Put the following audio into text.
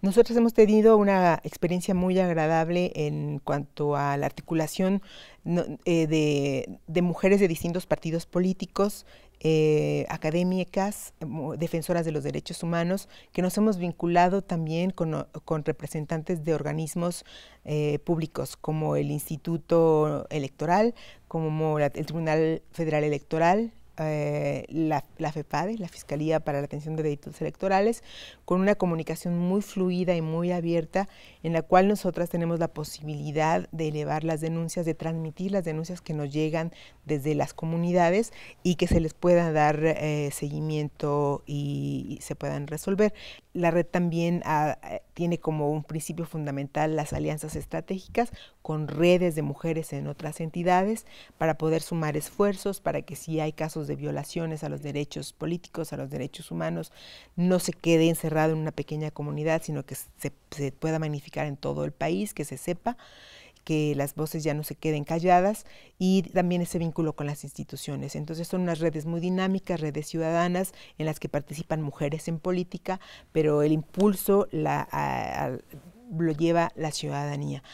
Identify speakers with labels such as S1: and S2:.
S1: Nosotros hemos tenido una experiencia muy agradable en cuanto a la articulación eh, de, mujeres de distintos partidos políticos eh, académicas, eh, defensoras de los derechos humanos, que nos hemos vinculado también con, representantes de organismos eh, públicos como el Instituto Electoral, como el Tribunal Federal Electoral, eh, la, FEPADE, la Fiscalía para la Atención de Delitos Electorales, con una comunicación muy fluida y muy abierta, en la cual nosotras tenemos la posibilidad de elevar las denuncias, de transmitir las denuncias que nos llegan desde las comunidades y que se les pueda dar eh, seguimiento y, se puedan resolver. La red también ha, tiene como un principio fundamental las alianzas estratégicas con redes de mujeres en otras entidades para poder sumar esfuerzos para que si hay casos de violaciones a los derechos políticos, a los derechos humanos, no se quede encerrado en una pequeña comunidad, sino que se, pueda magnificar en todo el país, que se sepa que las voces ya no se queden calladas y también ese vínculo con las instituciones. Entonces son unas redes muy dinámicas, redes ciudadanas en las que participan mujeres en política, pero el impulso la, lo lleva la ciudadanía.